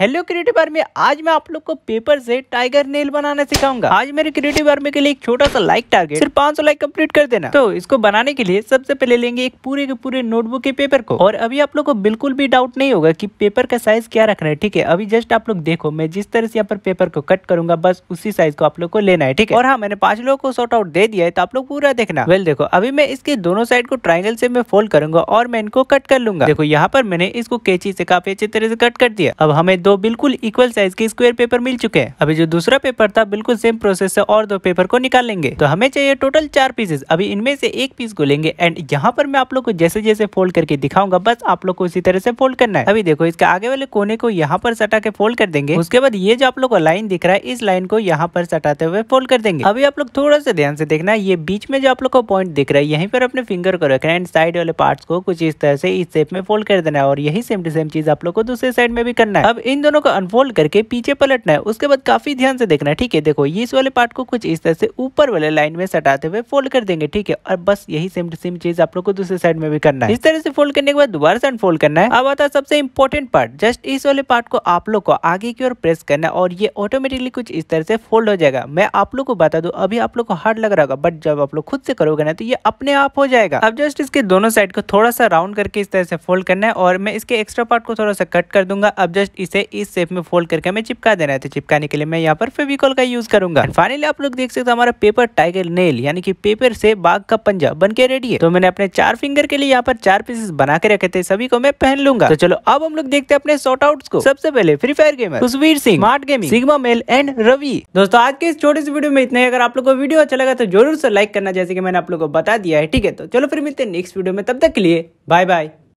hello creative army आज मैं आप लोग को पेपर से टाइगर नेल बनाना सिखाऊंगा आज मेरे क्रिएटिव आर्मी के लिए एक छोटा सा लाइक टारगेट सिर्फ 500 लाइक कंप्लीट कर देना तो इसको बनाने के लिए सबसे पहले लेंगे एक पूरे के पूरे नोटबुक के पेपर को और अभी आप लोग को बिल्कुल भी डाउट नहीं होगा कि पेपर का साइज क्या रखना है ठीक है अभी जस्ट आप लोग देखो मैं जिस तरह से यहाँ पर पेपर को कट करूंगा बस उसी साइज को आप लोग को लेना है ठीक है और हाँ मैंने पांच लोगों को शॉर्ट आउट दे दिया है तो आप लोग पूरा देखना वेल देखो अभी मैं इसके दोनों साइड को ट्राइंगल से मैं फोल्ड करूंगा और मैं इनको कट कर लूंगा देखो यहाँ पर मैंने इसको कैची से काफी अच्छी तरह से कट कर दिया अब हमें दो बिल्कुल इक्वल साइज के स्क्वायर पेपर मिल चुके हैं अभी जो दूसरा पेपर था बिल्कुल सेम प्रोसेस से और दो पेपर को निकाल लेंगे तो हमें चाहिए टोटल चार पीसेस अभी इनमें से एक पीस को लेंगे एंड यहाँ पर मैं आप लोग को जैसे जैसे फोल्ड करके दिखाऊंगा बस आप लोग को इसी तरह से फोल्ड करना है अभी देखो इसके आगे वाले कोने को यहाँ पर सटा के फोल्ड कर देंगे उसके बाद ये जो आप लोग को लाइन दिख रहा है इस लाइन को यहाँ पर सटाते हुए फोल्ड कर देंगे अभी आप लोग थोड़ा सा ध्यान से देखना ये बीच में जो आप लोग को पॉइंट दिख रहा है यहीं पर अपने फिंगर को रखना है एंड साइड वाले पार्ट को कुछ इस तरह से इस शेप में फोल्ड कर देना है और यही सेम टू सेम चीज आप लोग को दूसरे साइड में भी करना है अब इन इन दोनों को अनफोल्ड करके पीछे पलटना है उसके बाद काफ़ी ध्यान से देखना है ठीक है देखो ये इस वाले पार्ट को कुछ इस तरह से ऊपर वाले लाइन में सटाते हुए फोल्ड कर देंगे ठीक है और बस यही सेम सेम चीज आप लोग को दूसरे साइड में भी करना है इस तरह से फोल्ड करने के बाद दोबारा से अनफोल्ड करना है अब आता है सबसे इंपॉर्टेंट पार्ट जस्ट इस वाले पार्ट को आप लोग को आगे की ओर प्रेस करना है और ये ऑटोमेटिकली कुछ इस तरह से फोल्ड हो जाएगा मैं आप लोग को बता दू अभी आप लोग को हार्ड लग रहा होगा बट जब आप लोग खुद से करोगे ना तो ये अपने आप हो जाएगा अब जस्ट इसके दोनों साइड को थोड़ा सा राउंड करके इस तरह से फोल्ड करना है और मैं इसके एक्स्ट्रा पार्ट को थोड़ा सा कट कर दूंगा अब जस्ट इसे इस शेप में फोल्ड करके हमें चिपका देना है तो चिपकाने के लिए मैं यहाँ पर फेविकॉल का यूज करूंगा फाइनली आप लोग देख सकते हो हमारा पेपर टाइगर नेल यानी कि पेपर से बाघ का पंजा बन के रेडी है तो मैंने अपने चार फिंगर के लिए यहाँ पर चार पीसेस बना के रखे थे सभी को मैं पहन लूंगा तो चलो अब हम लोग देखते हैं अपने शॉर्ट आउट को सबसे पहले free fire gamer Susveer Singh smart gaming sigma male and Ravi दोस्तों आज के इस छोटे से वीडियो में इतने अगर आप लोग को वीडियो अच्छा लगा तो जरूर से लाइक करना जैसे कि मैंने आप लोग को बता दिया है ठीक है तो चलो फिर मिलते हैं नेक्स्ट वीडियो में तब तक के लिए बाय बाय